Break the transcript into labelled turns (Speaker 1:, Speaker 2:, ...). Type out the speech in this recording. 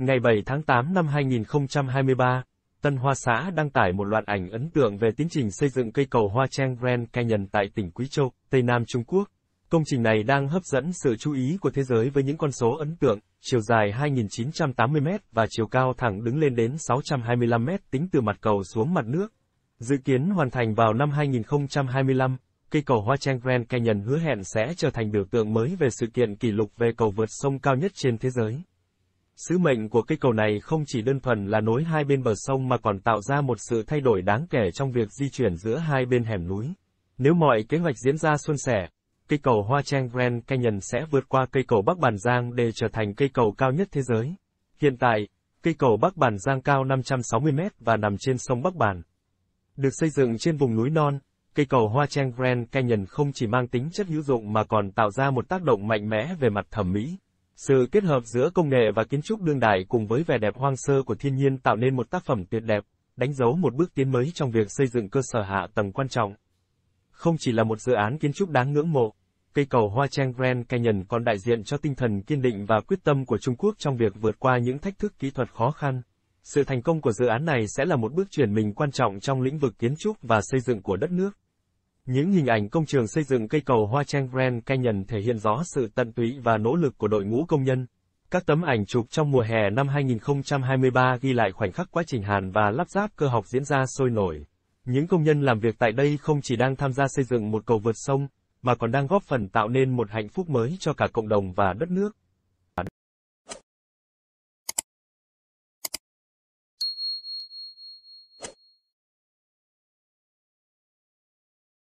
Speaker 1: Ngày 7 tháng 8 năm 2023, Tân Hoa Xã đăng tải một loạt ảnh ấn tượng về tiến trình xây dựng cây cầu Hoa Trang Grand Canyon tại tỉnh Quý Châu, Tây Nam Trung Quốc. Công trình này đang hấp dẫn sự chú ý của thế giới với những con số ấn tượng, chiều dài 2.980m và chiều cao thẳng đứng lên đến 625m tính từ mặt cầu xuống mặt nước. Dự kiến hoàn thành vào năm 2025, cây cầu Hoa Trang Grand Canyon hứa hẹn sẽ trở thành biểu tượng mới về sự kiện kỷ lục về cầu vượt sông cao nhất trên thế giới. Sứ mệnh của cây cầu này không chỉ đơn thuần là nối hai bên bờ sông mà còn tạo ra một sự thay đổi đáng kể trong việc di chuyển giữa hai bên hẻm núi. Nếu mọi kế hoạch diễn ra suôn sẻ, cây cầu Hoa Trang Grand Canyon sẽ vượt qua cây cầu Bắc Bản Giang để trở thành cây cầu cao nhất thế giới. Hiện tại, cây cầu Bắc Bản Giang cao 560 mét và nằm trên sông Bắc Bản. Được xây dựng trên vùng núi non, cây cầu Hoa Trang Grand Canyon không chỉ mang tính chất hữu dụng mà còn tạo ra một tác động mạnh mẽ về mặt thẩm mỹ. Sự kết hợp giữa công nghệ và kiến trúc đương đại cùng với vẻ đẹp hoang sơ của thiên nhiên tạo nên một tác phẩm tuyệt đẹp, đánh dấu một bước tiến mới trong việc xây dựng cơ sở hạ tầng quan trọng. Không chỉ là một dự án kiến trúc đáng ngưỡng mộ, cây cầu Hoa Trang Grand Canyon còn đại diện cho tinh thần kiên định và quyết tâm của Trung Quốc trong việc vượt qua những thách thức kỹ thuật khó khăn. Sự thành công của dự án này sẽ là một bước chuyển mình quan trọng trong lĩnh vực kiến trúc và xây dựng của đất nước. Những hình ảnh công trường xây dựng cây cầu Hoa Trang Grand Canyon thể hiện rõ sự tận tụy và nỗ lực của đội ngũ công nhân. Các tấm ảnh chụp trong mùa hè năm 2023 ghi lại khoảnh khắc quá trình hàn và lắp ráp cơ học diễn ra sôi nổi. Những công nhân làm việc tại đây không chỉ đang tham gia xây dựng một cầu vượt sông, mà còn đang góp phần tạo nên một hạnh phúc mới cho cả cộng đồng và đất nước.